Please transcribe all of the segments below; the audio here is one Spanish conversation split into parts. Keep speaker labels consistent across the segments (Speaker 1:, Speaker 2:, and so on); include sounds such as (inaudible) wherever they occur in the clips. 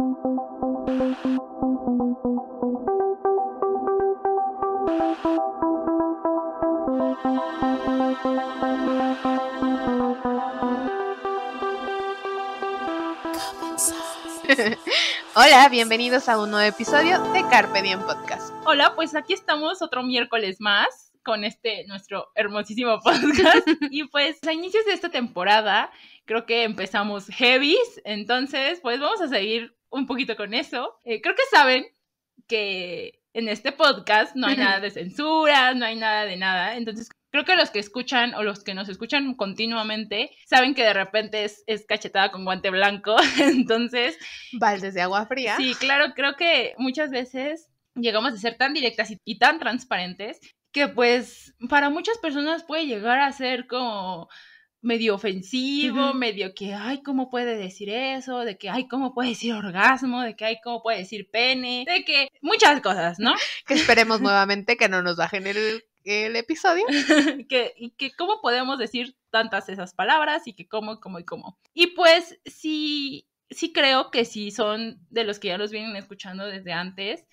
Speaker 1: (laughs)
Speaker 2: Hola, bienvenidos a un nuevo episodio de Carpe Diem Podcast.
Speaker 1: Hola, pues aquí estamos otro miércoles más con este nuestro hermosísimo podcast (laughs) y pues a inicios de esta temporada creo que empezamos heavies, entonces pues vamos a seguir un poquito con eso. Eh, creo que saben que en este podcast no hay nada de (laughs) censura, no hay nada de nada. Entonces, creo que los que escuchan o los que nos escuchan continuamente saben que de repente es, cachetada con guante blanco. (laughs) Entonces. Baldes de agua fría. Sí, claro, creo que muchas veces llegamos a ser tan directas y tan transparentes que pues para muchas personas puede llegar a ser como medio ofensivo, medio que, ay, ¿cómo puede decir eso? De que, ay, ¿cómo puede decir orgasmo? De que, ay, ¿cómo puede decir pene? De que muchas cosas, ¿no? (laughs) que esperemos nuevamente que no nos bajen el, el episodio. (laughs) que, y que cómo podemos decir tantas esas palabras y que cómo, cómo y cómo. Y pues sí, sí creo que si son de los que ya los vienen escuchando desde antes,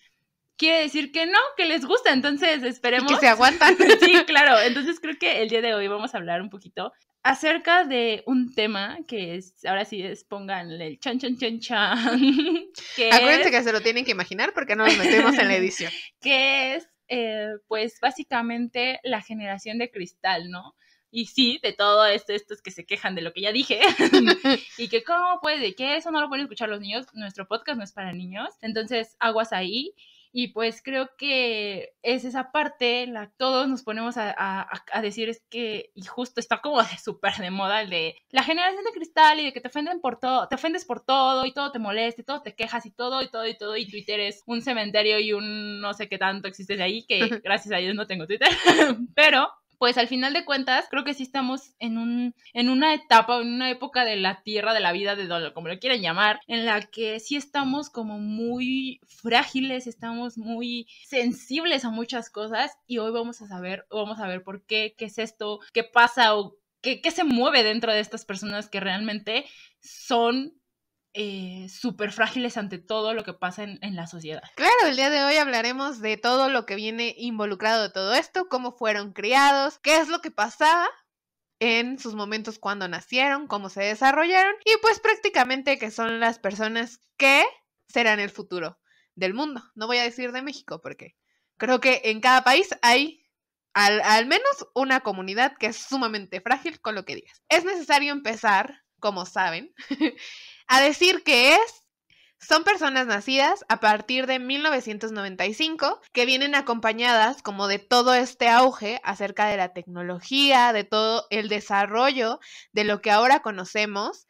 Speaker 1: quiere decir que no, que les gusta, entonces esperemos. que se aguantan. (laughs) sí, claro, entonces creo que el día de hoy vamos a hablar un poquito acerca de un tema que es, ahora sí es pónganle el chan chan chan chan. (laughs) Que Acuérdense que se lo tienen que imaginar porque no nos metemos en la (laughs) edición. Que es, eh, pues básicamente la generación de cristal, ¿no? Y sí, de todo esto, estos que se quejan de lo que ya dije. (laughs) y que cómo puede, que eso no lo pueden escuchar los niños. Nuestro podcast no es para niños. Entonces, aguas ahí. Y pues creo que es esa parte, la todos nos ponemos a, decir es que, y justo está como de súper de moda el de la generación de cristal y de que te ofenden por todo, te ofendes por todo y todo te molesta y todo te quejas y todo y todo y todo y Twitter es un cementerio y un no sé qué tanto existe de ahí que (laughs) gracias a Dios no tengo Twitter, (laughs) pero pues al final de cuentas creo que sí estamos en, un, en una etapa, en una época de la tierra, de la vida de Donald como lo quieran llamar, en la que sí estamos como muy frágiles, estamos muy sensibles a muchas cosas y hoy vamos a saber, vamos a ver por qué, qué es esto, qué pasa o qué, qué se mueve dentro de estas personas que realmente son eh, súper frágiles ante todo lo que pasa en, la sociedad.
Speaker 2: Claro, el día de hoy hablaremos de todo lo que viene involucrado de todo esto, cómo fueron criados, qué es lo que pasaba en sus momentos cuando nacieron, cómo se desarrollaron y pues prácticamente que son las personas que serán el futuro del mundo. No voy a decir de México porque creo que en cada país hay al, al menos una comunidad que es sumamente frágil con lo que digas. Es necesario empezar, como saben, (laughs) a decir que es son personas nacidas a partir de 1995 que vienen acompañadas como de todo este auge acerca de la tecnología, de todo el desarrollo de lo que ahora conocemos.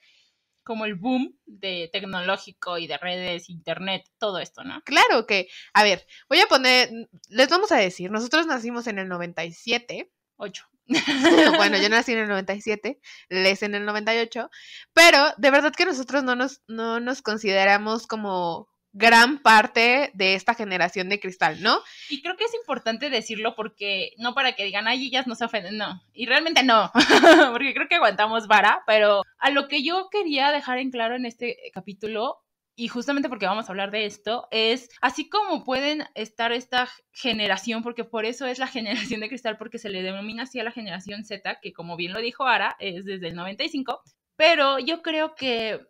Speaker 2: Como el boom
Speaker 1: de tecnológico y de redes, internet, todo esto, ¿no?
Speaker 2: Claro que, a ver, voy a poner, les vamos a decir, nosotros nacimos en el 97, 8. (laughs) bueno, (laughs) yo nací en el 97, les en el 98, pero de verdad que nosotros no nos, no nos consideramos como gran parte de esta generación de cristal, ¿no?
Speaker 1: Y creo que es importante decirlo porque no para que digan, ay, ellas no se ofenden, no. Y realmente no, (laughs) porque creo que aguantamos vara, pero a lo que yo quería dejar en claro en este capítulo y justamente porque vamos a hablar de esto, es así como pueden estar esta generación, porque por eso es la generación de cristal, porque se le denomina así a la generación Z, que como bien lo dijo Ara, es desde el 95, pero yo creo que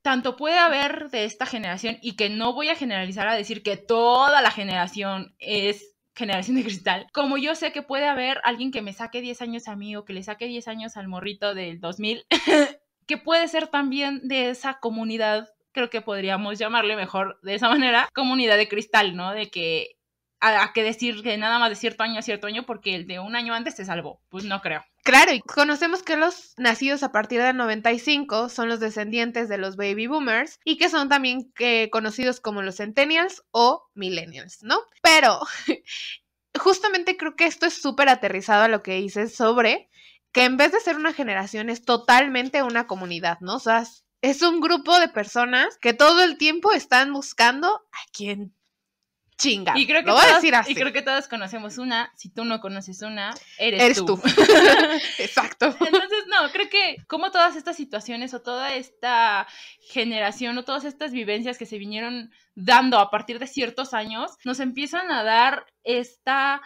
Speaker 1: tanto puede haber de esta generación y que no voy a generalizar a decir que toda la generación es generación de cristal, como yo sé que puede haber alguien que me saque 10 años a mí o que le saque 10 años al morrito del 2000, (laughs) que puede ser también de esa comunidad creo que podríamos llamarle mejor de esa manera, comunidad de cristal, ¿no? De que a, que decir que nada más de cierto año a cierto año porque el de un año antes se salvó. Pues no creo.
Speaker 2: Claro, y conocemos que los nacidos a partir del 95 son los descendientes de los baby boomers y que son también eh, conocidos como los centennials o millennials, ¿no? Pero (laughs) justamente creo que esto es súper aterrizado a lo que dices sobre que en vez de ser una generación es totalmente una comunidad, ¿no? O sea, es un grupo de personas que todo el tiempo están buscando a quien chinga. Y creo que lo Y creo
Speaker 1: que conocemos una. Si tú no conoces una, eres, eres tú. (laughs) (laughs) Exacto. Entonces, no, creo que como todas estas situaciones o toda esta generación o todas estas vivencias que se vinieron dando a partir de ciertos años, nos empiezan a dar esta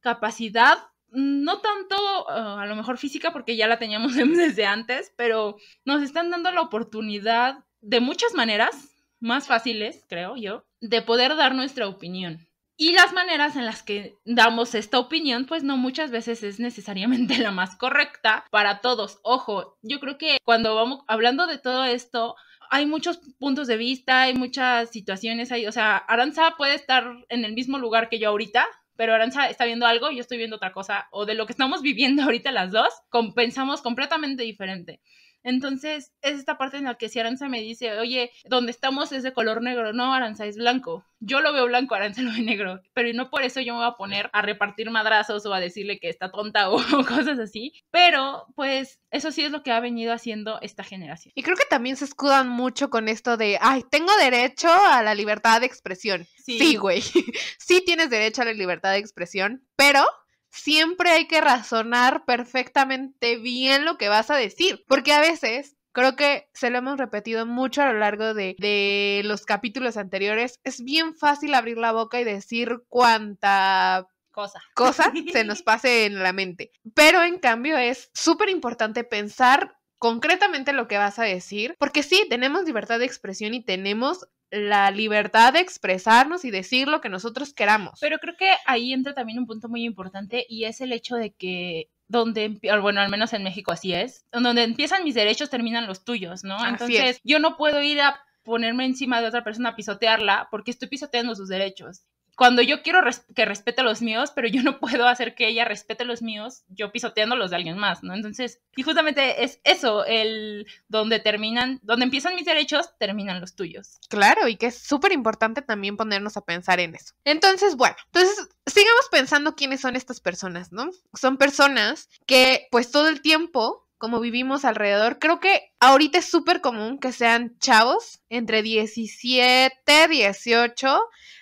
Speaker 1: capacidad no tanto ah, a lo mejor física porque ya la teníamos (laughs) desde antes, pero nos están dando la oportunidad de muchas maneras, más fáciles, creo yo, de poder dar nuestra opinión. Y las maneras en las que damos esta opinión, pues no muchas veces es necesariamente (laughs) la más correcta para todos. Ojo, yo creo que cuando vamos hablando de todo esto, hay muchos puntos de vista, hay muchas situaciones ahí. O sea, Aranza puede estar en el mismo lugar que yo ahorita, pero Aranza está viendo algo, y yo estoy viendo otra cosa, o de lo que estamos (laughs) viviendo ahorita las dos, pensamos completamente diferente. Entonces, es esta parte en la que si Aranza me dice, oye, donde estamos es de color negro, no, Aranza es blanco. Yo lo veo blanco, Aranza lo ve negro, pero no por eso yo me voy a poner a repartir madrazos o a decirle que está tonta o (laughs) cosas así. Pero, pues, eso sí es lo que ha venido haciendo esta generación.
Speaker 2: Y creo que también se escudan mucho con esto de, ay, tengo derecho a la libertad de expresión. Sí, güey. Sí, (laughs) sí tienes derecho a la libertad de expresión, pero siempre hay que razonar perfectamente bien lo que vas a decir, porque a veces creo que se lo hemos repetido mucho a lo largo de, los capítulos anteriores, es bien fácil abrir la boca y decir cuánta
Speaker 1: cosa, cosa se nos
Speaker 2: (laughs) pase en la mente. Pero en cambio es súper importante pensar concretamente lo que vas a decir, porque sí, tenemos libertad de expresión y tenemos la libertad de expresarnos y decir lo que nosotros queramos.
Speaker 1: Pero creo que ahí entra también un punto muy importante y es el hecho de que donde, bueno, al menos en México así es, donde empiezan mis derechos terminan los tuyos, ¿no? Entonces, yo no puedo ir a ponerme encima de otra persona a pisotearla porque estoy pisoteando sus derechos cuando yo quiero que respete los míos, pero yo no (laughs) puedo hacer que ella respete los míos, yo pisoteando los de alguien más, ¿no? Entonces, y justamente es eso, el donde terminan, donde empiezan mis derechos, terminan los tuyos.
Speaker 2: Claro, y que es súper importante también ponernos a pensar en eso. Entonces, bueno, entonces sigamos pensando quiénes son estas personas, ¿no? Son personas que pues todo el tiempo como vivimos alrededor, creo que ahorita es súper común que sean chavos entre 17, 18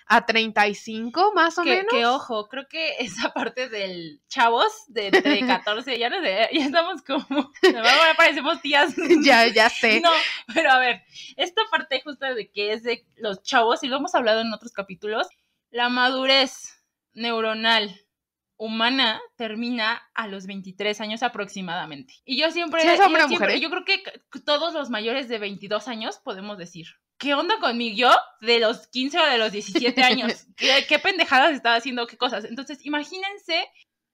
Speaker 2: a 35 más o menos. Que ojo,
Speaker 1: creo que (laughs) esa parte del chavos de 14, (laughs) ya no sé, ya estamos como, ahora (laughs) parecemos tías. ya, ya sé. No, pero a ver, esta parte justo de que es de los chavos, y lo hemos hablado en otros capítulos, la madurez neuronal humana termina a los 23 años aproximadamente. Y yo siempre, ¿eh? yo, creo que todos los mayores de 22 años podemos decir, ¿qué onda conmigo yo de los 15 o de los 17 años? (laughs) ¿Qué, ¿Qué, pendejadas estaba haciendo? ¿Qué cosas? Entonces, imagínense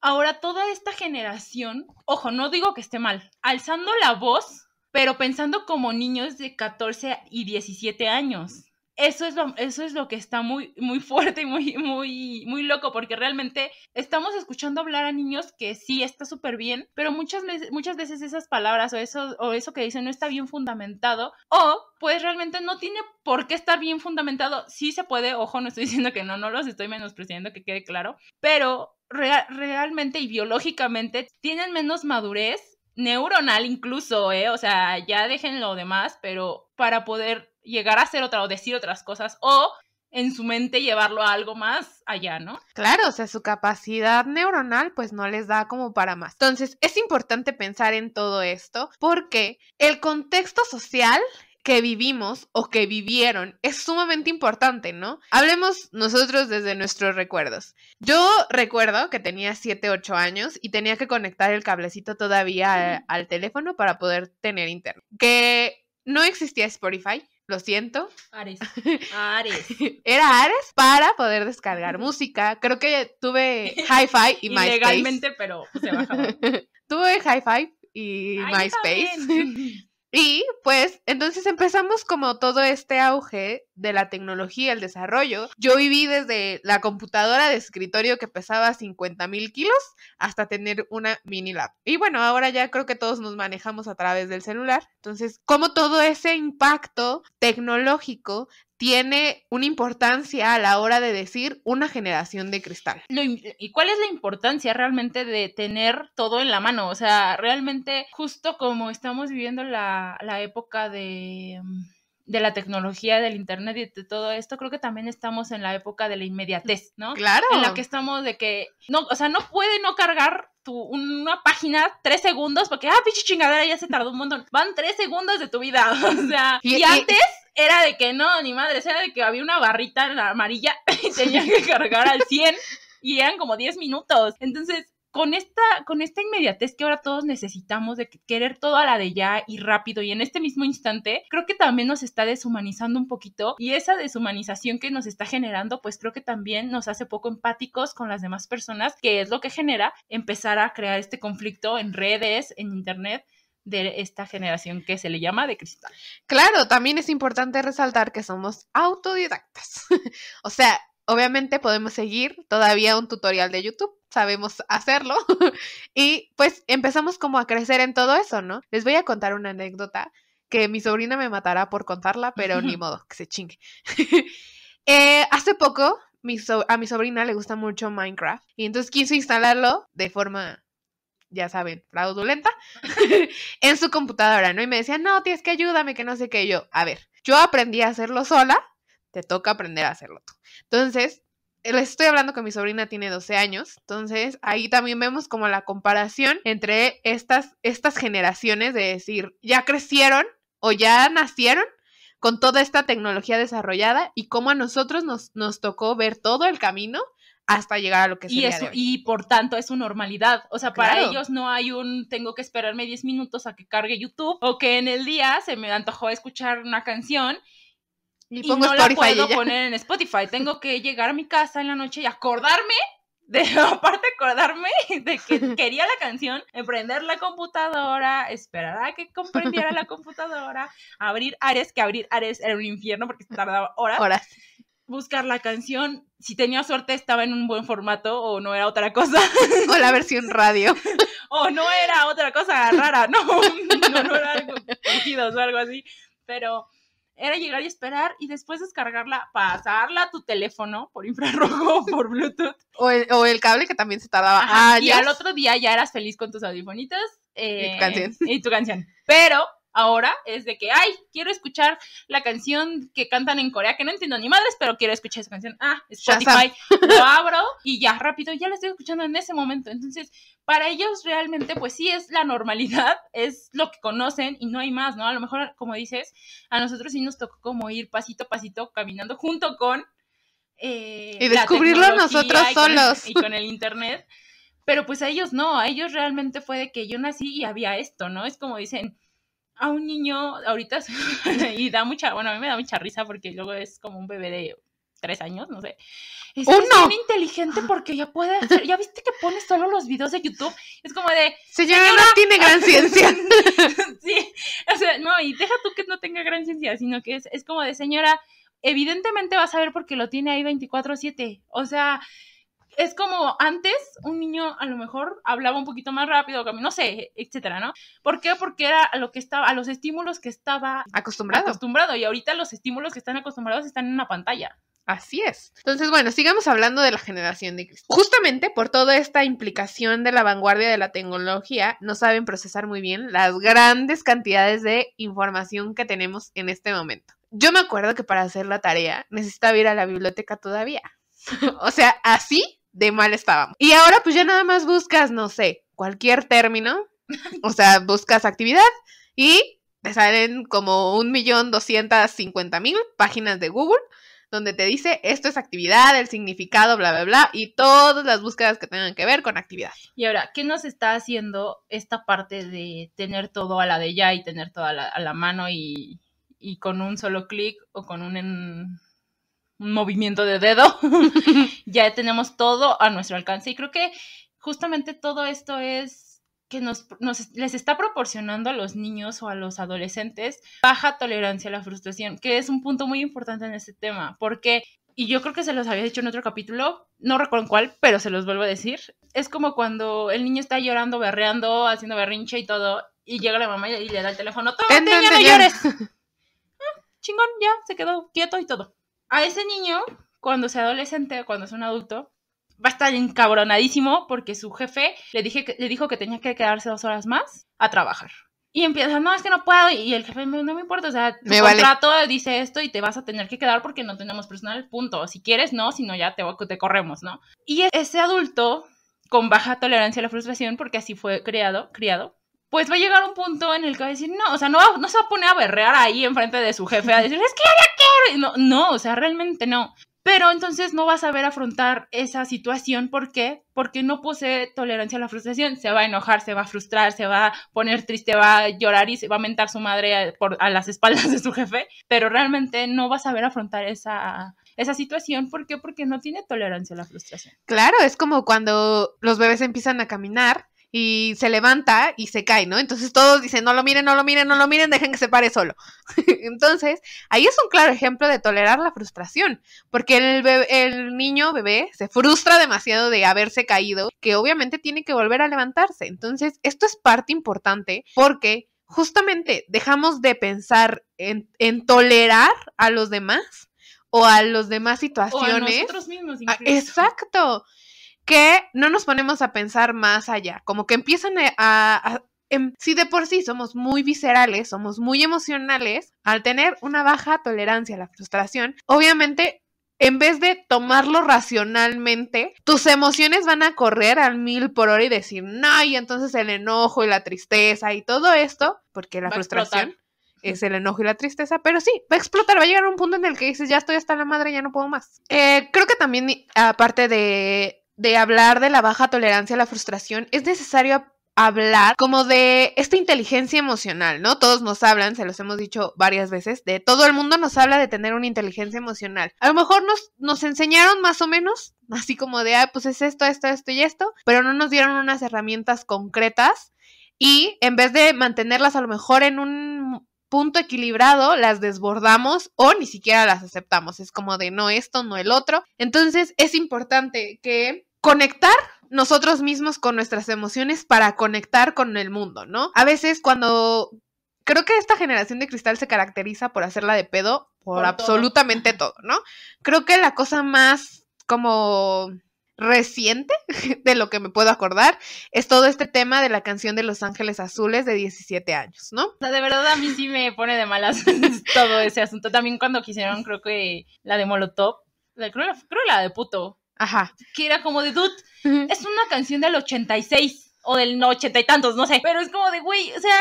Speaker 1: ahora toda esta generación, ojo, no digo que esté mal, alzando la voz, pero pensando como niños de 14 y 17 años eso es lo, eso es lo que está muy, muy fuerte y muy, muy, muy loco, porque realmente estamos escuchando hablar a niños que sí está súper bien, pero muchas veces, muchas veces esas palabras o eso, o eso que dicen no está bien fundamentado, o pues realmente no tiene por qué estar bien fundamentado. Sí se puede, ojo, no estoy (laughs) diciendo que no, no los estoy menospreciando, que quede claro, pero realmente y biológicamente tienen menos madurez neuronal incluso, ¿eh? O sea, ya dejen lo demás, pero para poder llegar a hacer otra o decir otras cosas o en su mente llevarlo a algo más allá, ¿no? Claro,
Speaker 2: o sea, su capacidad neuronal pues no les da como para más. Entonces, es importante pensar en todo esto porque el contexto social que vivimos o que vivieron es sumamente importante, ¿no? Hablemos nosotros desde nuestros recuerdos. Yo recuerdo que tenía 7, 8 años y tenía que conectar el cablecito todavía al, al teléfono para poder tener internet. Que no existía Spotify, lo siento.
Speaker 1: Ares. (laughs)
Speaker 2: Ares. Era Ares para poder descargar música. Creo que tuve (laughs) Hi-Fi y MySpace. Legalmente,
Speaker 1: pero se (laughs)
Speaker 2: tuve Hi-Fi y MySpace. Y pues entonces empezamos como todo este auge de la tecnología, el desarrollo. Yo viví desde la computadora de escritorio que pesaba 50 mil kilos hasta tener una mini lab. Y bueno, ahora ya creo que todos nos manejamos a través del celular. Entonces, como todo ese impacto tecnológico tiene una importancia a la hora de decir una generación de cristal.
Speaker 1: ¿Y cuál es la importancia realmente de tener todo en la mano? O sea, realmente justo como estamos viviendo la, la época de mm, de la tecnología, del internet y de todo esto, creo que también estamos en la época de la inmediatez, ¿no? Claro. En la que estamos de que, no, o sea, no puede no cargar tu, una página tres segundos porque, ah, pinche chingadera, ya se tardó un montón. Van tres segundos de tu vida, (laughs) o sea, y, antes... Era de que no, ni madre, era de que había una barrita la en amarilla (laughs) y tenía que cargar al 100 y eran como 10 minutos. Entonces, con esta, con esta inmediatez que ahora todos necesitamos de querer todo a la de ya y rápido y en este mismo instante, creo que también nos está deshumanizando un poquito y esa deshumanización que nos está generando, pues creo que también nos hace poco empáticos con las demás personas, que es lo que genera empezar a crear este conflicto en redes, en internet, de esta generación que se le llama de cristal.
Speaker 2: Claro, también es importante resaltar que somos autodidactas. (laughs) o sea, Obviamente podemos seguir todavía un tutorial de YouTube, sabemos hacerlo. (laughs) y pues empezamos como a crecer en todo eso, ¿no? Les voy a contar una anécdota que mi sobrina me matará por contarla, pero ni (laughs) modo, que se chingue. (laughs) Eh, hace poco a mi sobrina le gusta mucho Minecraft y entonces quiso instalarlo de forma ya saben, fraudulenta, en su computadora, ¿no? Y me decía, no, tienes que ayúdame, que no sé qué. yo, a ver, yo aprendí a hacerlo sola, te toca aprender a hacerlo tú. Entonces, les estoy hablando que mi sobrina tiene 12 años, entonces ahí también vemos como la comparación entre estas, estas generaciones de decir, ya crecieron o ya nacieron con toda esta tecnología desarrollada y cómo a nosotros nos, nos tocó ver todo el camino hasta llegar a
Speaker 1: lo que es y Y por tanto es su normalidad. O sea, para ellos no hay un tengo que esperarme 10 minutos a que cargue YouTube o que en el día se me antojó escuchar una canción y, no la puedo poner en Spotify. Tengo que llegar a mi casa en la noche y acordarme de (laughs) aparte acordarme de que (laughs) quería la canción, emprender la computadora, esperar a que comprendiera la computadora, abrir Ares, que abrir Ares era un infierno porque tardaba horas. Horas. Buscar la canción, si tenía suerte estaba en un buen formato o no era otra cosa. (laughs) O la versión radio. o no era otra cosa rara, no, no, era algo o algo así, pero era llegar y esperar y después descargarla, pasarla a tu teléfono por infrarrojo, por Bluetooth.
Speaker 2: O el, cable que también se tardaba. Y al
Speaker 1: otro día ya eras feliz con tus audifonitos. y tu eh, canción. Y tu canción. Pero ahora es de que, ay, quiero escuchar la canción que cantan en Corea, que no entiendo ni madres, pero quiero escuchar esa canción. Ah, Spotify, lo abro y ya rápido, ya la estoy escuchando en ese momento. Entonces, para ellos realmente, pues sí es la normalidad, es lo que conocen y no hay más, ¿no? A lo mejor, como dices, a nosotros sí nos tocó como ir pasito a pasito caminando junto con... Eh, y descubrirlo nosotros solos. y con el internet. Pero pues a ellos no, a ellos realmente fue de que yo nací y había esto, ¿no? Es como dicen, a un niño ahorita y da mucha, bueno, a mí me da mucha risa porque luego es como un bebé de tres años, no sé. Es, muy ¡Oh, inteligente porque ya puede ya viste que pone solo los videos de YouTube, es como de... Señora, no tiene gran ciencia. (laughs) sí, o sea, no, y deja tú que no tenga gran ciencia, sino que es, es como de, señora, evidentemente vas a ver porque lo tiene ahí 24/7, o sea es como antes un niño a lo mejor hablaba un poquito más rápido, no sé, etcétera, ¿no? ¿Por qué? Porque era a lo que estaba, a los estímulos que estaba acostumbrado. acostumbrado y ahorita los estímulos que están acostumbrados están en una pantalla. Así es.
Speaker 2: Entonces, bueno, sigamos hablando de la generación de Justamente por toda esta implicación de la vanguardia de la tecnología, no saben procesar muy bien las grandes cantidades de información que tenemos en este momento. Yo me acuerdo que para hacer la tarea necesitaba ir a la biblioteca todavía. (laughs) o sea, así de mal estábamos. Y ahora pues ya nada más buscas, no sé, cualquier término, o sea, (laughs) buscas actividad y te salen como un millón doscientas cincuenta mil páginas de Google donde te dice esto es actividad, el significado, bla, bla, bla, y todas las búsquedas que tengan que ver con actividad.
Speaker 1: Y ahora, ¿qué nos está haciendo esta parte de tener todo a la de ya y tener todo a la, mano y, y, con un solo clic o con un, en, un movimiento de dedo, (laughs) ya tenemos todo a nuestro alcance. Y creo que justamente todo esto es que nos, les está proporcionando a los niños o a los adolescentes baja tolerancia a la frustración, que es un punto muy importante en este tema, porque, y yo creo que se los había dicho en otro capítulo, no recuerdo en cuál, pero se los vuelvo a decir, es como cuando el niño está llorando, berreando, haciendo berrinche y todo, y llega la mamá y le, da el teléfono, tómate, ya no llores. (laughs) Ah, chingón, ya, se quedó quieto y todo a ese niño, cuando sea adolescente, cuando es un adulto, va a estar encabronadísimo porque su jefe le, dije que, le dijo que tenía que quedarse dos horas más a trabajar. Y empieza, no, es que no puedo. Y el jefe, no me importa, o sea, tu me contrato dice esto y te vas a tener que quedar porque no tenemos personal, punto. Si quieres, no, si no, ya te, te corremos, ¿no? Y ese adulto con baja tolerancia a la frustración, porque así fue criado, criado pues va a llegar un punto en el que va a decir, no, o sea, no, no se va a poner a berrear ahí enfrente de su jefe a decir, es que ya quiero. No, no, o sea, realmente no. Pero entonces no va a saber afrontar esa situación. ¿Por qué? Porque no posee tolerancia a la frustración. Se va a enojar, se va a frustrar, se va a poner triste, va a llorar y se va a mentar su madre a, por, a las (laughs) espaldas de su jefe. Pero realmente no va a saber afrontar esa, esa situación. ¿Por qué? Porque no tiene tolerancia a la frustración.
Speaker 2: Claro, es como cuando los bebés empiezan a caminar y se levanta y se cae, ¿no? Entonces todos dicen, no lo miren, no lo miren, no lo miren, dejen que se pare solo. (laughs) Entonces, ahí es un claro ejemplo de tolerar la frustración, porque el, niño bebé se frustra demasiado de haberse caído, que obviamente tiene que volver a levantarse. Entonces, esto es parte importante porque justamente dejamos de pensar en, en tolerar a los demás o a los demás situaciones. O a nosotros mismos. Ah, exacto que no nos ponemos a pensar más allá, como que empiezan a, em, si de por sí somos muy viscerales, somos muy emocionales, al tener una baja tolerancia a la frustración, obviamente en vez de tomarlo racionalmente, tus emociones van a correr al mil por hora y decir, no, y entonces el enojo y la tristeza y todo esto, porque la frustración es el enojo y la tristeza, pero sí, va a explotar, va a llegar a un punto en el que dices, ya estoy hasta la madre, ya no puedo más. Eh, creo que también, aparte de de hablar de la baja tolerancia a la frustración, es necesario hablar como de esta inteligencia emocional, ¿no? Todos nos hablan, se los hemos dicho varias veces, de todo el mundo nos habla de tener una inteligencia emocional. A lo mejor nos, nos enseñaron más o menos, (laughs) así como de, ah, pues es esto, esto, esto y esto, pero no nos dieron unas herramientas concretas y en vez de mantenerlas a lo mejor en un punto equilibrado, las desbordamos o ni siquiera las aceptamos. Es como de no esto, no el otro. Entonces es importante que conectar nosotros mismos con nuestras emociones para conectar con el mundo, ¿no? A veces cuando creo que esta generación de cristal se caracteriza por hacerla de pedo por, absolutamente todo, ¿no? Creo que la cosa más como reciente (laughs) de lo que me puedo acordar es todo este tema de la canción de Los Ángeles Azules de 17 años,
Speaker 1: ¿no? O de verdad a mí sí me pone de malas (laughs) todo ese asunto. También cuando quisieron, creo que la de Molotov, la, creo, que la de puto. Ajá. Que era como de dude, es una canción del 86 o del no, y tantos, no sé. Pero es como de, güey, o sea,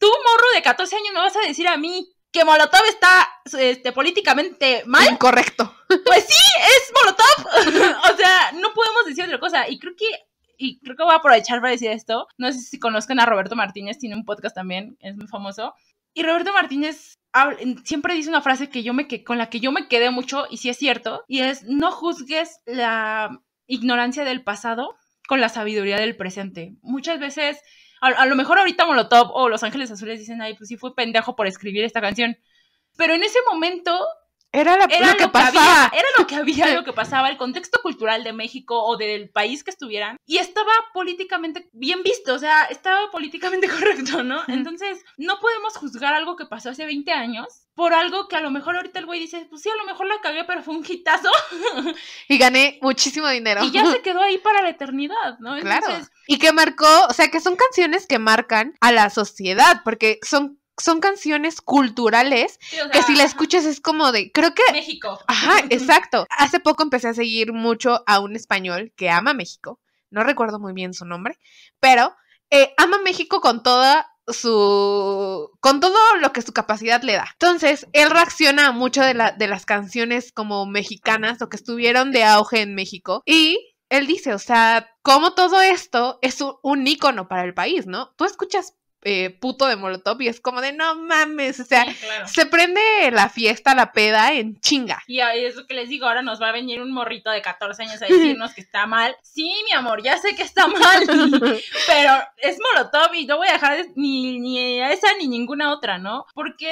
Speaker 1: tú morro de 14 años me vas a decir a mí que Molotov está este, políticamente mal. Incorrecto. Pues sí, es Molotov. (laughs) o sea, no podemos decir otra cosa. Y creo que y creo que voy a aprovechar para decir esto. No sé si conozcan a Roberto Martínez, tiene un podcast también, es muy famoso. Y Roberto Martínez siempre dice una frase que yo me que, con la que yo me quedé mucho y sí es cierto, y es no juzgues la ignorancia del pasado con la sabiduría del presente. Muchas veces a, lo mejor ahorita Molotov o Los Ángeles Azules dicen, ay, pues sí fue pendejo por escribir esta canción. Pero en ese momento... Era, lo, que, pasaba. era lo que había, lo que (laughs) pasaba, el contexto cultural de México o del país que estuvieran. Y estaba políticamente bien visto, o sea, estaba políticamente (laughs) correcto, ¿no? Entonces, no podemos juzgar algo que pasó hace 20 años por algo que a lo mejor ahorita el güey dice, pues sí, a lo mejor la cagué, pero fue un hitazo. (laughs)
Speaker 2: Y gané muchísimo dinero. Y ya se
Speaker 1: (laughs) quedó ahí para la eternidad, ¿no? Claro.
Speaker 2: Y que marcó, o sea, que son canciones que marcan a la sociedad, porque son son canciones culturales que si la escuchas es como de, creo
Speaker 1: que... México.
Speaker 2: Ajá, (laughs) exacto. Hace poco empecé a seguir mucho a un español que ama México, no recuerdo muy bien su nombre, pero eh, ama México con toda su con todo lo que su capacidad le da. Entonces, él reacciona a mucho de, la, de las canciones como mexicanas o que estuvieron de auge en México y él dice, o sea, como todo esto es un, un, ícono para el país, ¿no? Tú escuchas eh, puto de Molotov y es como de no mames, o sea, se prende la fiesta, la peda en chinga.
Speaker 1: Y eso que les digo, ahora nos va a venir un morrito de 14 años a (laughs) decirnos que está mal. Sí, mi amor, ya sé que está mal, (laughs) pero es Molotov y no voy a dejar ni, ni esa ni ninguna otra, ¿no? Porque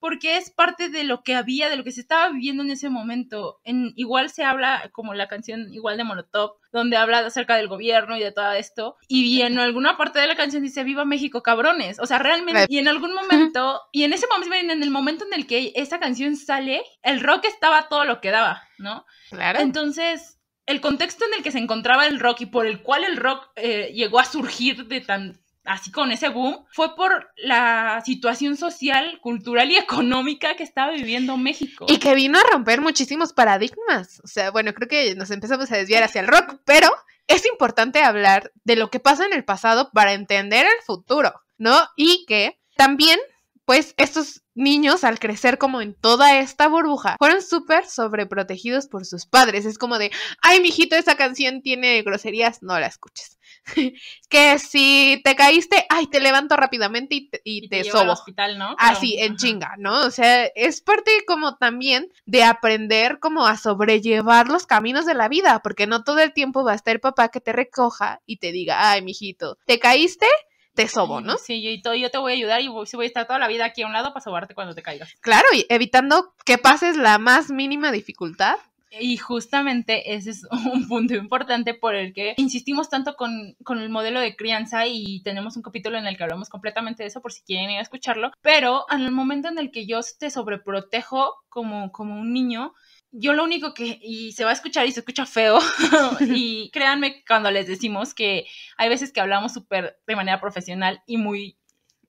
Speaker 1: porque es parte de lo que había, de lo que se estaba viviendo en ese momento. En, igual se habla, como la canción igual de Molotov, donde habla acerca del gobierno y de todo esto, y en alguna parte de la canción dice, viva México, cabrones. O sea, realmente, y en algún momento, y en ese momento, en el momento en el que esa canción sale, el rock estaba todo lo que daba, ¿no? Claro. Entonces, el contexto en el que se encontraba el rock y por el cual el rock eh, llegó a surgir de tan así con ese boom, fue por la situación social, cultural y económica que estaba viviendo México. Y que vino
Speaker 2: a romper muchísimos paradigmas. O sea, bueno, creo que nos empezamos a desviar hacia el rock, pero es importante hablar de lo que pasa en el pasado para entender el futuro, ¿no? Y que también, pues, estos niños al crecer como en toda esta burbuja fueron súper sobreprotegidos por sus padres. Es como de, ay, mijito, esa canción tiene groserías, no la escuches. (laughs) que si te caíste, ay, te levanto rápidamente y te, y te, hospital,
Speaker 1: ¿no? Así, ah, en chinga,
Speaker 2: ¿no? O sea, es parte como también de aprender como a sobrellevar los caminos de la vida, porque no todo el tiempo va a estar el papá que te recoja y te diga, ay, mijito, ¿te caíste? te sobo, ¿no?
Speaker 1: Sí, yo, te voy a ayudar y voy, voy a estar toda la vida aquí a un lado para sobarte cuando te caigas.
Speaker 2: Claro, y evitando que pases la
Speaker 1: más mínima dificultad y justamente ese es (laughs) un punto importante por el que insistimos tanto con, el modelo de crianza y tenemos un capítulo en el que hablamos completamente de eso por si quieren ir a escucharlo, pero en el momento en el que yo te sobreprotejo como, como un niño, yo lo único que, y se va a escuchar y se escucha feo, (laughs) (laughs) y créanme cuando les decimos que hay veces que hablamos súper de manera profesional y muy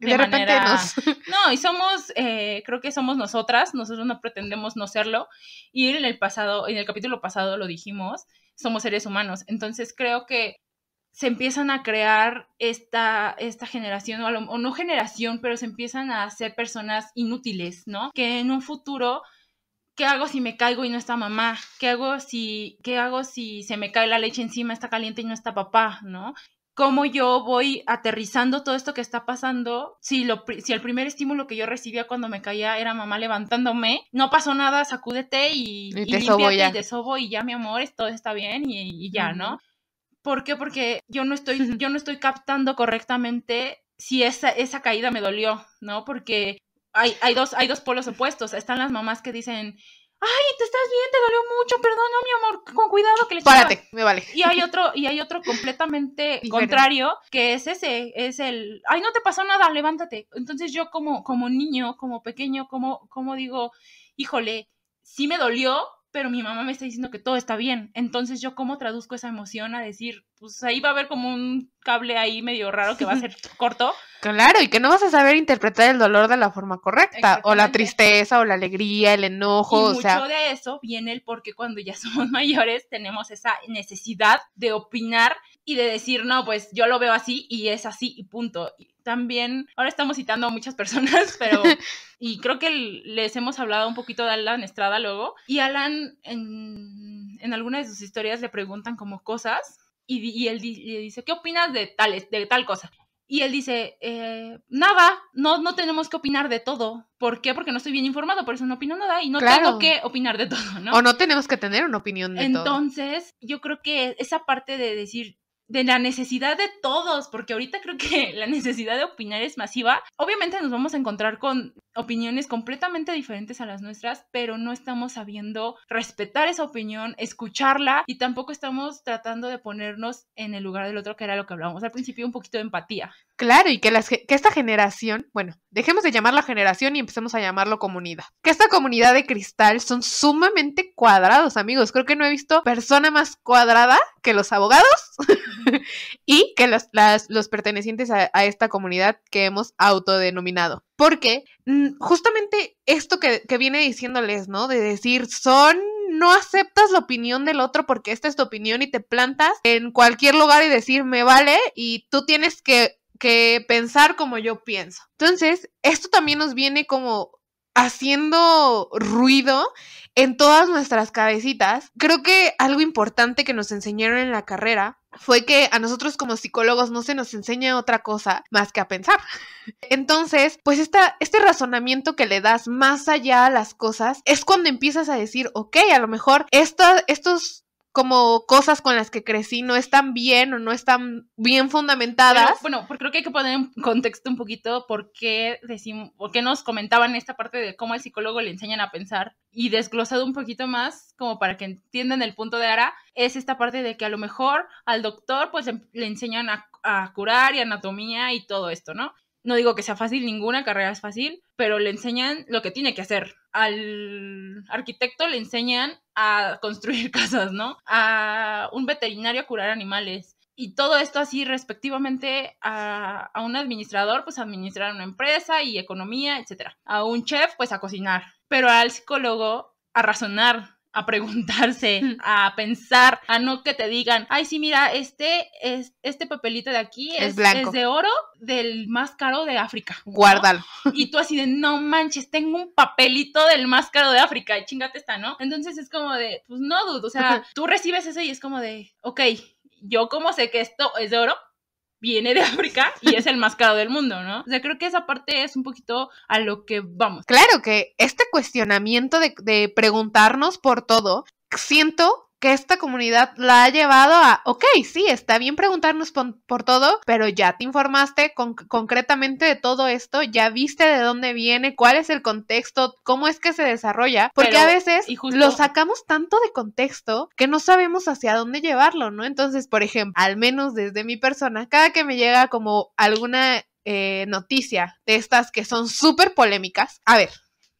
Speaker 1: de, repente No, y somos, eh, creo que somos nosotras, nosotros no pretendemos no serlo, y en el pasado, en el capítulo pasado lo dijimos, somos seres humanos, entonces creo que se empiezan a crear esta, esta generación, o, no generación, pero se empiezan a hacer personas inútiles, ¿no? Que en un futuro, ¿qué hago si me caigo y no está mamá? ¿Qué hago si, qué hago si se me cae la leche encima, está caliente y no está papá, ¿no? cómo yo voy aterrizando todo esto que está pasando. Si, lo, si el primer estímulo que yo recibía cuando me caía era mamá levantándome, no pasó nada, sacúdete y, y, y, ya. y y ya, mi amor, todo está bien y, ya, ¿no? ¿Por qué? Porque yo no estoy, (laughs) yo no estoy captando correctamente si esa, esa caída me dolió, ¿no? Porque hay, hay, dos, hay dos polos opuestos. Están las mamás que dicen, ay, te estás bien, te dolió mucho, perdón, no, mi amor, con cuidado que le Párate, me vale. Y hay otro, y hay otro completamente (laughs) contrario, que es ese, es el, ay, no te pasó nada, levántate. Entonces yo como, como niño, como pequeño, como, como digo, híjole, sí me dolió, pero mi mamá me está diciendo que todo está bien. Entonces, ¿yo cómo traduzco esa emoción a decir, pues ahí va a haber como un cable ahí medio raro que va a ser (laughs) corto? Claro, y
Speaker 2: que no vas a saber interpretar el dolor de la forma correcta, o la tristeza, o la alegría, el enojo. Y mucho
Speaker 1: de eso viene el porque cuando ya (laughs) somos mayores tenemos esa necesidad de opinar y de decir, no, pues yo lo veo así y es así y punto. también, ahora estamos citando a muchas personas, pero, (laughs) y creo que les hemos hablado un poquito de Alan Estrada luego, y Alan en, en alguna de sus historias le preguntan como cosas y, él le dice, ¿qué opinas de tal, de tal cosa? Y él dice, eh, nada, no, no tenemos que opinar de todo. ¿Por qué? Porque no estoy bien informado, por eso no opino nada y no tengo que opinar de todo, ¿no? O no
Speaker 2: tenemos que tener una opinión de todo.
Speaker 1: Entonces, yo creo que esa parte de decir, de la necesidad de todos, porque ahorita creo que (laughs) la necesidad de opinar es masiva, obviamente nos vamos a encontrar con opiniones completamente diferentes a las nuestras, pero no estamos sabiendo respetar esa opinión, escucharla y tampoco estamos tratando de ponernos en el lugar del otro, que era lo que hablábamos al principio, un poquito de empatía.
Speaker 2: Claro, y que, esta generación, bueno, dejemos de llamarla generación y empecemos a llamarlo comunidad. Que esta comunidad de cristal son sumamente cuadrados, amigos. Creo que no he visto persona más cuadrada que los abogados (laughs) y que los, las, los pertenecientes a esta comunidad que hemos autodenominado. Porque mm, justamente esto que, viene diciéndoles, ¿no? De decir, son no aceptas la opinión del otro porque esta es tu opinión y te plantas en cualquier lugar y decir me vale y tú tienes que, que pensar como yo pienso. Entonces, esto también nos viene como haciendo ruido en todas nuestras cabecitas. Creo que algo importante que nos enseñaron en la carrera fue que a nosotros como psicólogos no se nos enseña otra cosa más que a pensar. Entonces, pues este razonamiento que le das más allá a las cosas es cuando empiezas a decir, ok, a lo mejor estos como cosas con las que crecí no están bien o no están bien fundamentadas. bueno,
Speaker 1: porque creo que hay que poner en contexto un poquito por qué, decimos, por qué nos comentaban esta parte de cómo al psicólogo le enseñan a pensar y desglosado un poquito más, como para que entiendan el punto de Ara, es esta parte de que a lo mejor al doctor pues le, enseñan a curar y anatomía y todo esto, ¿no? No digo que sea fácil, ninguna carrera es fácil, pero le enseñan lo que tiene que hacer, al arquitecto le enseñan a construir (laughs) casas, ¿no? A un veterinario a curar animales. Y todo esto así respectivamente a, un administrador, pues administrar una empresa y economía, etc. A un chef, pues a cocinar. Pero al psicólogo a razonar, a preguntarse, (laughs) a pensar, a no que te digan, ay, sí, mira, este, es, este papelito de aquí es, de oro del más caro de África. Guárdalo. (laughs) Y tú así de, no manches, tengo un papelito del más caro de África, y chingate esta, ¿no? Entonces es como de, pues no, dudo o sea, (laughs) tú recibes eso y es como de, ok, yo como sé que esto es de oro, viene de (laughs) África y es el más caro del mundo, ¿no? O sea, creo que esa parte es un poquito a lo que vamos. Claro
Speaker 2: que este cuestionamiento de, de preguntarnos por todo, siento que esta comunidad la ha llevado a, ok, sí, está bien preguntarnos por, todo, pero ya te informaste concretamente de todo esto, ya viste de dónde viene, cuál es el contexto, cómo es que se desarrolla, porque a veces lo sacamos tanto de contexto que no sabemos hacia dónde llevarlo, ¿no? Entonces, por ejemplo, al menos desde mi persona, cada que me llega como alguna eh, noticia de estas que son súper polémicas, a ver,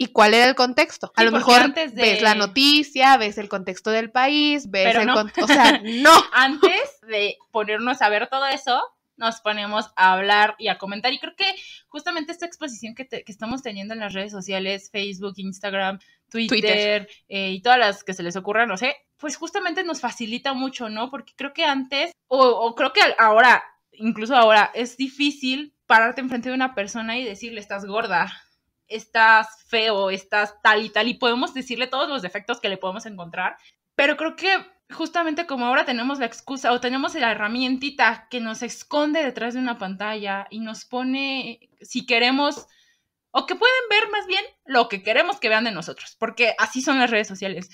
Speaker 2: y cuál era el contexto. a lo mejor ves la noticia, ves el contexto del país, ves el no. o sea,
Speaker 1: (laughs) no. antes de ponernos a ver todo eso, nos ponemos a hablar y a comentar y creo que justamente esta exposición que, estamos teniendo en las redes sociales, Facebook, Instagram, Twitter, eh, y todas las que se les ocurran, no sé, pues justamente nos facilita mucho, ¿no? Porque creo que antes, o, o creo que ahora, incluso ahora, es difícil pararte enfrente de una persona y decirle estás gorda estás feo, estás tal y tal, y podemos decirle todos los defectos que le podemos encontrar, pero creo que justamente como ahora tenemos la excusa o tenemos la herramientita que nos esconde detrás de una pantalla y nos pone, si queremos, o que pueden ver más bien lo que queremos que vean de nosotros, porque así son las redes sociales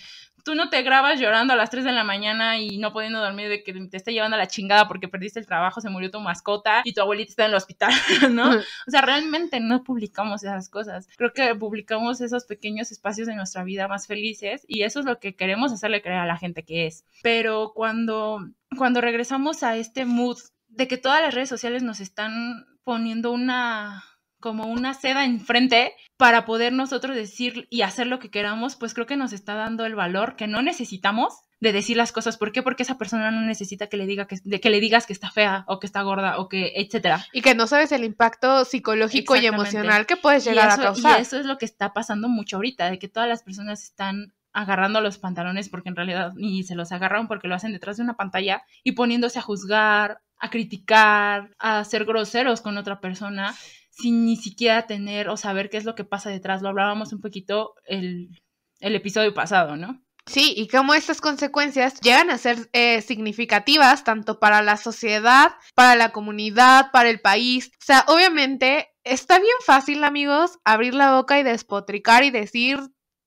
Speaker 1: tú no te grabas llorando a las 3 de la mañana y no pudiendo dormir de que te esté llevando a la chingada porque perdiste el trabajo, se murió tu mascota y tu abuelita está en el hospital, (laughs) ¿no? O sea, realmente no publicamos esas cosas. Creo que publicamos esos pequeños espacios de nuestra vida más felices y eso es lo que queremos hacerle creer a la gente que es. Pero cuando, cuando regresamos a este mood de que todas las redes sociales nos están poniendo una como una seda enfrente para poder nosotros decir y hacer lo que queramos, pues creo que nos está dando el valor que no necesitamos de decir las cosas. ¿Por qué? Porque esa persona no necesita que le diga que, de, que le digas que está fea o que está gorda o que, etcétera.
Speaker 2: Y que no sabes el impacto psicológico y emocional que puedes llegar a causar. Y eso
Speaker 1: es lo que está pasando mucho ahorita, de que todas las personas están agarrando los pantalones porque en realidad ni se los agarraron porque lo hacen detrás de una pantalla y poniéndose a juzgar, a criticar, a ser groseros con otra persona sin ni siquiera tener o saber qué es lo que pasa detrás. Lo hablábamos un poquito el, episodio pasado, ¿no?
Speaker 2: Sí, y cómo estas consecuencias llegan a ser eh, significativas tanto para la sociedad, para la comunidad, para el país. O sea, obviamente está bien fácil, amigos, abrir la boca y despotricar y decir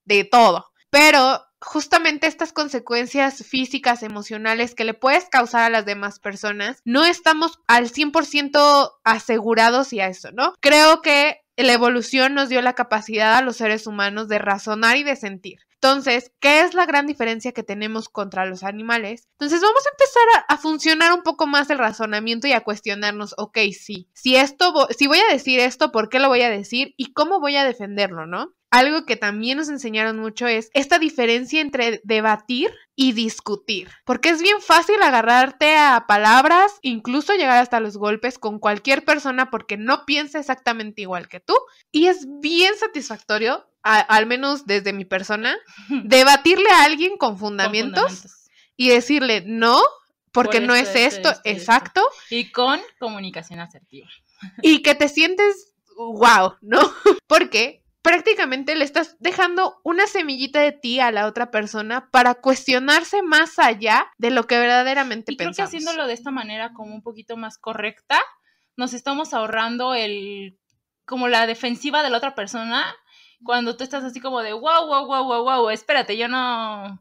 Speaker 2: de todo. Pero justamente estas consecuencias físicas, emocionales que le puedes causar a las demás personas, no estamos al 100% asegurados y a eso, ¿no? Creo que la evolución nos dio la capacidad a los seres humanos de razonar y de sentir. Entonces, ¿qué es la gran diferencia que tenemos contra los animales? Entonces, vamos a empezar a, funcionar un poco más el razonamiento y a cuestionarnos, ok, sí, si esto, si voy a decir esto, ¿por qué lo voy a decir y cómo voy a defenderlo, no? algo que también nos enseñaron mucho es esta diferencia entre debatir y discutir, porque es bien fácil agarrarte a palabras, incluso llegar hasta los golpes con cualquier persona porque no piensa exactamente igual que tú, y es bien satisfactorio al menos desde mi persona, (laughs) debatirle a alguien con fundamentos, y decirle no, porque no es esto,
Speaker 1: exacto. Y con comunicación asertiva.
Speaker 2: (laughs) Y que te sientes wow, ¿no? (laughs) Porque prácticamente le estás dejando una semillita de ti a la otra persona para cuestionarse más allá de lo que verdaderamente y Creo que
Speaker 1: haciéndolo de esta manera como un poquito más correcta, nos estamos ahorrando el como la defensiva de la otra persona cuando tú estás así como de wow, wow, wow, wow, wow, espérate, yo no,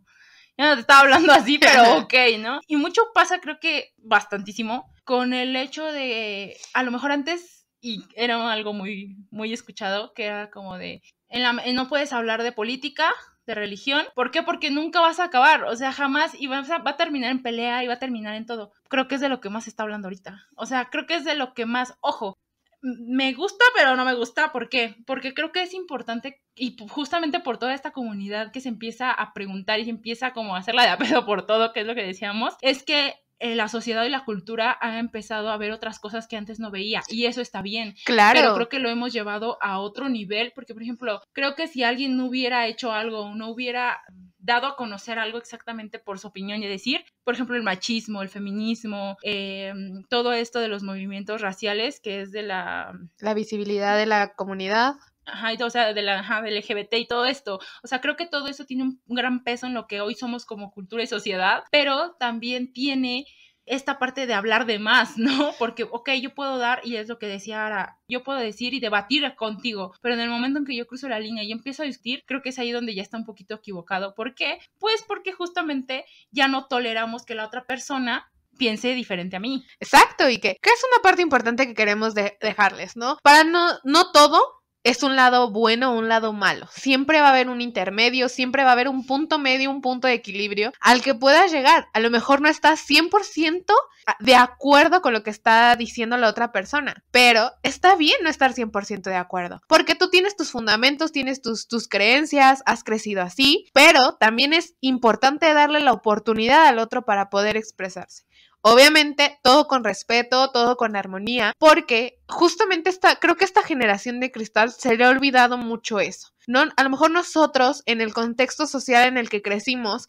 Speaker 1: yo no te estaba hablando así, pero (laughs) ok, ¿no? Y mucho pasa, creo que bastantísimo, con el hecho de, a lo mejor antes, y era algo muy, muy escuchado, que era como de, en no puedes hablar de política, de religión. ¿Por qué? Porque nunca vas a acabar, o sea, jamás, y va, va a terminar en pelea y va a terminar en todo. Creo que es de lo que más se está hablando ahorita. O sea, creo que es de lo que más, ojo, me gusta, pero no me gusta. ¿Por qué? Porque creo que es importante y justamente por toda esta comunidad que se empieza a preguntar y se empieza como a hacerla la de apedo por todo, que es lo que decíamos, es que eh, la sociedad y la cultura han empezado a ver otras cosas que antes no veía y eso está bien. Claro. Pero creo que lo hemos llevado a otro nivel porque, por ejemplo, creo que si alguien no hubiera hecho algo, no hubiera dado a conocer algo exactamente por su opinión y decir, por ejemplo, el machismo, el feminismo, eh, todo esto de los movimientos raciales, que es de la...
Speaker 2: La visibilidad de la
Speaker 1: comunidad ajá, o sea, de la, del LGBT y todo esto. O sea, creo que todo eso tiene un, gran peso en lo que hoy somos como cultura y sociedad, pero también tiene esta parte de hablar de más, (laughs) ¿no? Porque, ok, yo puedo dar, y es lo que decía ahora. yo puedo decir y debatir contigo, pero en el momento en que yo cruzo la línea y empiezo a discutir, creo que es ahí donde ya está un poquito equivocado. ¿Por qué? Pues porque justamente ya no toleramos que la otra persona piense diferente
Speaker 2: a mí. Exacto, y que, que es una parte importante que queremos dejarles, ¿no? Para no, no todo es un lado bueno o un lado malo. Siempre va a haber un intermedio, siempre va a haber un punto medio, un punto de equilibrio al que puedas llegar. A lo mejor no estás 100% de acuerdo con lo que está diciendo la otra persona, pero está bien no estar 100% de acuerdo, porque tú tienes tus fundamentos, tienes tus, tus creencias, has crecido así, pero también es importante darle la oportunidad al otro para poder expresarse. Obviamente, todo con respeto, todo con armonía, porque justamente esta, creo que esta generación de cristal se le ha olvidado mucho eso. No, a lo mejor nosotros, en el contexto social en el que crecimos,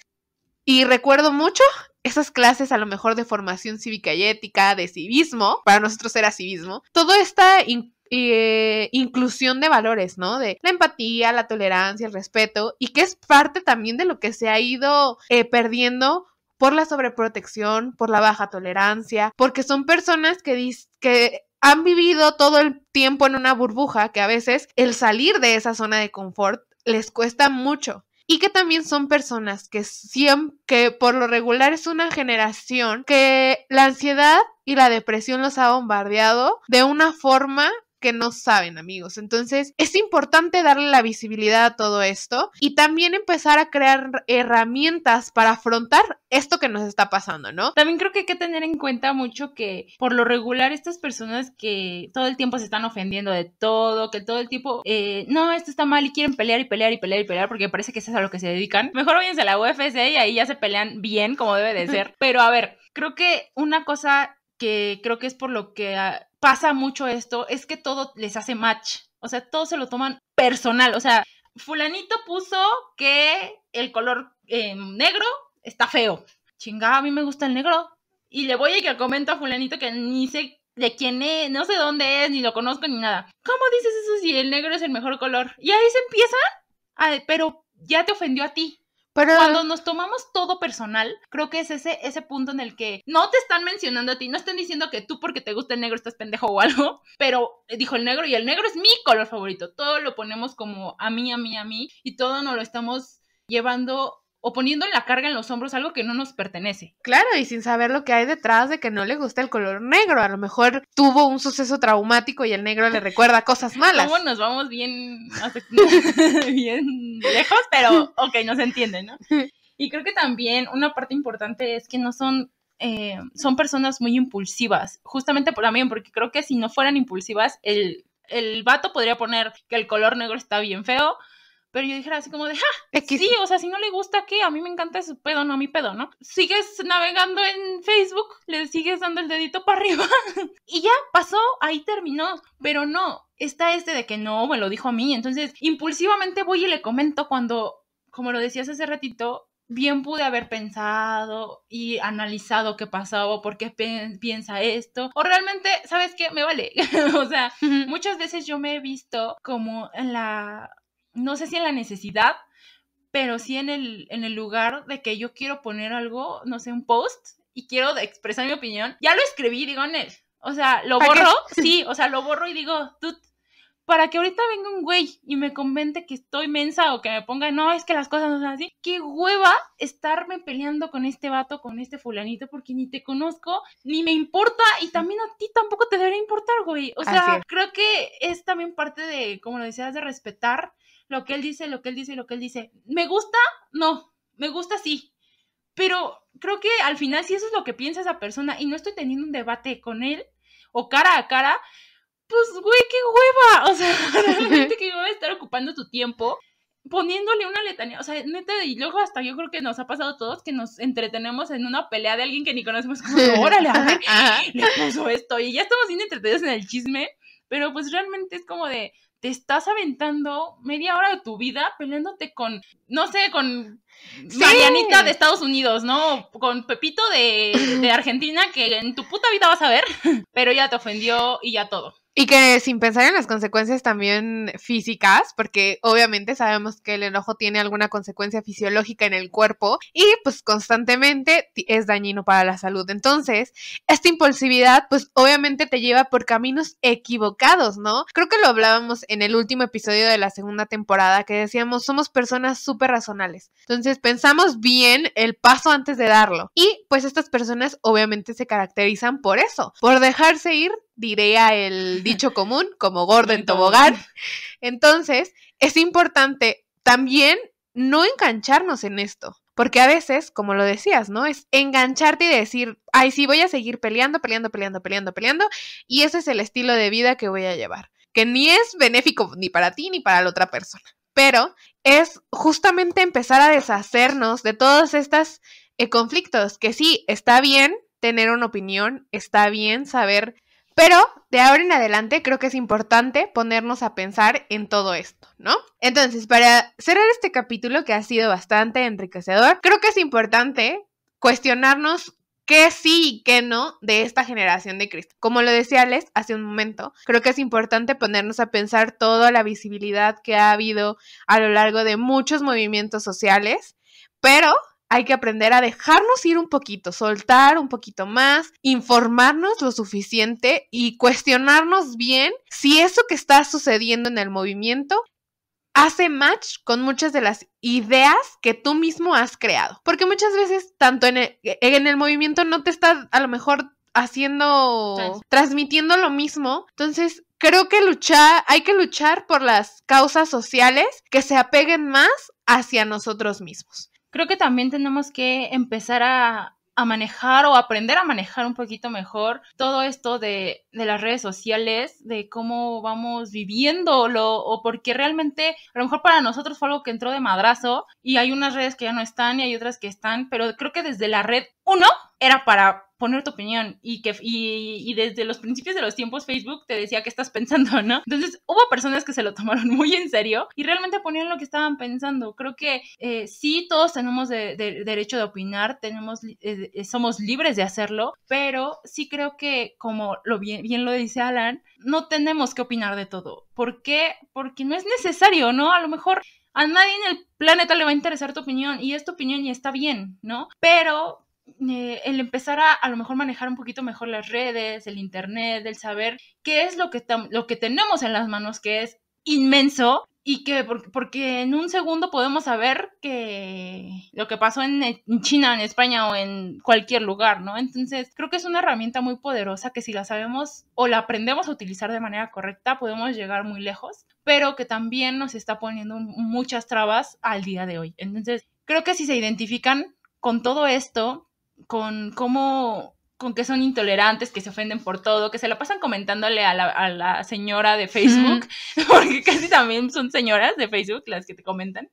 Speaker 2: y recuerdo mucho esas clases a lo mejor de formación cívica y ética, de civismo, para nosotros era civismo, toda esta eh, inclusión de valores, ¿no? De la empatía, la tolerancia, el respeto, y que es parte también de lo que se ha ido eh, perdiendo por la sobreprotección, por la baja tolerancia, porque son personas que, que han vivido todo el tiempo en una burbuja que a veces el salir de esa zona de confort les cuesta mucho y que también son personas que siempre, que por lo regular es una generación que la ansiedad y la depresión los ha bombardeado de una forma que no saben, amigos. Entonces, es importante darle la visibilidad a todo esto y también empezar a crear
Speaker 1: herramientas para afrontar esto que nos está pasando, ¿no? También creo que hay que tener en cuenta mucho que por lo regular estas personas que todo el tiempo se están ofendiendo de todo, que todo el tiempo, eh, no, esto está mal y quieren pelear y pelear y pelear y pelear porque parece que eso es a lo que se dedican. Mejor váyanse a la UFC y ahí ya se pelean bien como debe de (laughs) ser. Pero a ver, creo que una cosa que creo que es por lo que... Ah, pasa mucho esto, es que todo les hace match. O sea, todo se lo toman personal. O sea, fulanito puso que el color eh, negro está feo. Chingada, a mí me gusta el negro. Y le voy a que comento a fulanito que ni sé de quién es, no sé dónde es, ni lo conozco ni nada. ¿Cómo dices eso si el negro es el mejor color? Y ahí se empieza pero ya te ofendió a ti. Cuando nos tomamos todo personal, creo que es ese, ese punto en el que no te están mencionando a ti, no están diciendo que tú porque te gusta el negro estás pendejo o algo, (laughs) pero dijo el negro y el negro es mi color favorito. Todo lo ponemos como a mí, a mí, a mí y todo nos lo estamos llevando o poniendo la carga en los hombros algo que no nos pertenece.
Speaker 2: Claro, y sin saber lo que hay detrás de que no le gusta el color negro. A lo mejor tuvo un suceso traumático y el negro le recuerda cosas malas. Bueno,
Speaker 1: nos vamos (laughs) bien, lejos? Pero, ok, no se entiende, ¿no? Y creo que también una parte importante es que no son eh, son personas muy impulsivas, justamente por, también porque creo que si no fueran impulsivas, el, el vato podría poner que el color negro está bien feo, pero yo dijera así como de, ¡ja! sí, o sea, si no le gusta, ¿qué? A mí me encanta su pedo, no a mi pedo, ¿no? Sigues navegando en Facebook, le sigues dando el dedito para arriba (laughs) y ya pasó, ahí terminó, pero no. Está este de que no, me lo dijo a mí, entonces impulsivamente voy y le comento cuando, como lo decías hace ratito, bien pude haber pensado y analizado qué pasaba, o por qué piensa esto, o realmente, ¿sabes qué? Me vale. (laughs) o sea, muchas veces yo me he visto como en la no sé si en la necesidad, pero sí en el, en el lugar de que yo quiero poner algo, no sé, un post y quiero expresar mi opinión. Ya lo escribí, digo en él. O sea, lo borro, (laughs) sí, o sea, lo borro y digo, tú, para que ahorita venga un güey y me comente que estoy mensa o que me ponga, no, es que las cosas no son así. Qué hueva estarme peleando con este vato, con este fulanito, porque ni te conozco, ni me importa y también a ti tampoco te debería importar, güey. O sea, creo que es también parte de, como lo decías, de respetar lo que él dice, lo que él dice, lo que él dice. ¿Me gusta? No, me gusta sí. Pero creo que al final, si eso es lo que piensa esa persona y no estoy teniendo un debate con él o cara a cara, pues, güey, qué hueva. O sea, (laughs) realmente que yo a estar ocupando tu tiempo poniéndole una letanía. O sea, neta, y luego hasta yo creo que nos ha pasado a todos que nos entretenemos en una pelea de alguien que ni conocemos. Como, (laughs) órale, a ver, le puso esto. Y ya estamos bien entretenidos en el chisme. Pero pues realmente es como de, te estás aventando media hora de tu vida peleándote con, no sé, con Marianita de Estados Unidos, ¿no? Con Pepito de, de Argentina, que en tu puta vida vas a ver, (laughs) pero ya te ofendió y ya todo.
Speaker 2: Y que sin pensar en las consecuencias también físicas, porque obviamente sabemos que el enojo tiene alguna consecuencia fisiológica en el cuerpo y pues constantemente es dañino para la salud. Entonces, esta impulsividad pues obviamente te lleva por caminos equivocados, ¿no? Creo que lo hablábamos en el último episodio de la segunda temporada que decíamos, somos personas súper razonales. Entonces, pensamos bien el paso antes de darlo. Y pues estas personas obviamente se caracterizan por eso, por dejarse ir diría el (laughs) dicho común, como gordo en tobogán. Entonces, es importante también no engancharnos en esto. Porque a veces, como lo decías, ¿no? Es engancharte y decir, ay, sí, voy a seguir peleando, peleando, peleando, peleando, peleando. Y ese es el estilo de vida que voy a llevar. Que ni es benéfico ni para ti ni para la otra persona. Pero es justamente empezar a deshacernos de todos estos eh, conflictos. Que sí, está bien tener una opinión, está bien saber pero de ahora en adelante creo que es importante ponernos a pensar en todo esto, ¿no? Entonces, para cerrar este capítulo que ha sido bastante enriquecedor, creo que es importante cuestionarnos qué sí y qué no de esta generación de Cristo. Como lo decía Les hace un momento, creo que es importante ponernos a pensar toda la visibilidad que ha habido a lo largo de muchos movimientos sociales, pero hay que aprender a dejarnos ir un poquito, soltar un poquito más, informarnos lo suficiente y cuestionarnos bien si eso que está sucediendo en el movimiento hace match con muchas de las ideas que tú mismo has creado. Porque muchas veces, tanto en el, movimiento, no te está a lo mejor haciendo, transmitiendo lo mismo. Entonces, creo que luchar, hay que luchar por las causas sociales que se apeguen más hacia nosotros mismos
Speaker 1: creo que también tenemos que empezar a, manejar o aprender a manejar un poquito mejor todo esto de, de, las redes sociales, de cómo vamos viviéndolo o porque realmente a lo mejor para nosotros fue algo que entró de madrazo y hay unas redes que ya no están y hay otras que están, pero creo que desde la red uno era para poner tu opinión y que y, desde los principios de los tiempos Facebook te decía qué estás (laughs) pensando, ¿no? Entonces hubo personas que se lo tomaron (laughs) muy en serio y realmente ponían lo que estaban pensando. Creo que eh, sí, todos tenemos de, derecho de opinar, tenemos, eh, eh, somos libres de hacerlo, pero sí creo que como lo bien, bien lo dice Alan, no tenemos que opinar de todo. ¿Por qué? Porque no es necesario, ¿no? A lo mejor a nadie en el planeta le va a interesar tu opinión y es tu opinión y está bien, ¿no? Pero eh, el empezar a a lo mejor manejar un poquito mejor las redes, el internet, el saber qué es lo que, lo que tenemos en las manos, que es inmenso y que porque en un segundo podemos saber que lo que pasó en, China, en España o en cualquier lugar, ¿no? Entonces, creo que es una herramienta muy poderosa que si la sabemos o la aprendemos a utilizar de manera correcta, podemos llegar muy lejos, pero que también nos está poniendo muchas trabas al día de hoy. Entonces, creo que si se identifican con todo esto, con cómo con que son intolerantes, que se ofenden por todo, que se la pasan comentándole a la, señora de Facebook, (laughs) porque casi también son señoras de Facebook las que te comentan.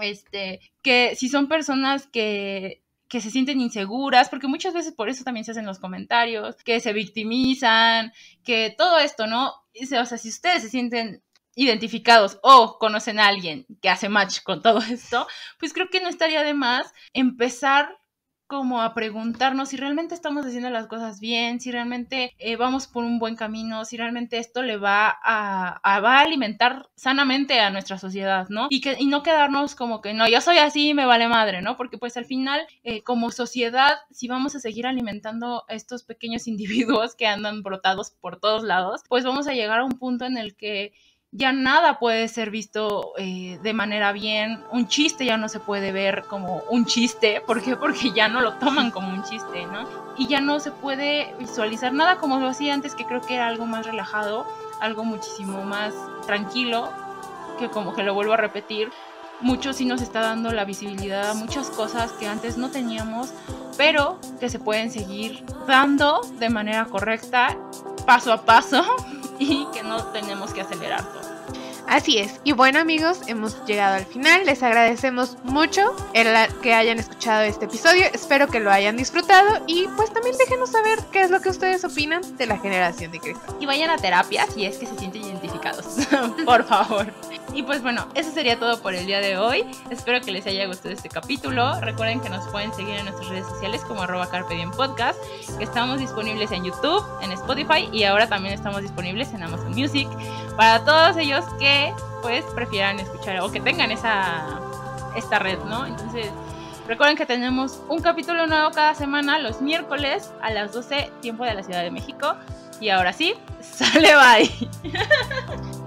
Speaker 1: Este, que si son personas que, que se sienten inseguras, porque muchas veces por eso también se hacen los comentarios, que se victimizan, que todo esto, ¿no? O sea, si ustedes se sienten identificados o conocen a alguien que hace match con todo esto, pues creo que no estaría de más empezar como a preguntarnos si realmente estamos haciendo las cosas bien, si realmente eh, vamos por un buen camino, si realmente esto le va a, alimentar sanamente a nuestra sociedad, ¿no? Y, que, no quedarnos como que, no, yo soy así y me vale madre, ¿no? Porque pues al final, eh, como sociedad, si vamos a seguir alimentando a estos pequeños (laughs) individuos que andan brotados por todos lados, pues vamos a llegar a un punto en el que ya nada puede ser visto eh, de manera bien, un chiste ya no se puede ver como un chiste, ¿por qué? Porque ya no lo toman como un chiste, ¿no? Y ya no se puede visualizar nada como lo hacía antes, que creo que era algo más relajado, algo muchísimo más tranquilo, que como que lo vuelvo a repetir, mucho sí nos está dando la visibilidad a muchas cosas que antes no teníamos, pero que se pueden seguir dando de manera correcta, paso a paso, (laughs) y que no tenemos que acelerar todo.
Speaker 2: Así es. Y bueno amigos, hemos llegado al final. Les agradecemos mucho el que hayan escuchado este episodio. Espero que lo hayan disfrutado y pues también déjenos saber qué es lo que ustedes
Speaker 1: opinan de la generación de Cristo Y vayan a terapia si es que se sienten identificados. (laughs) Por favor. Y pues bueno, eso sería todo por el día de hoy. Espero que les haya gustado este capítulo. Recuerden que nos pueden seguir en nuestras redes sociales como arroba podcast, estamos disponibles en YouTube, en Spotify y ahora también estamos disponibles en Amazon Music. Para todos ellos que pues prefieran escuchar o que tengan esa esta red, ¿no? Entonces, recuerden que tenemos un capítulo nuevo cada semana los miércoles a las 12 tiempo de la Ciudad de México. Y ahora sí, (laughs) sale bye. (laughs)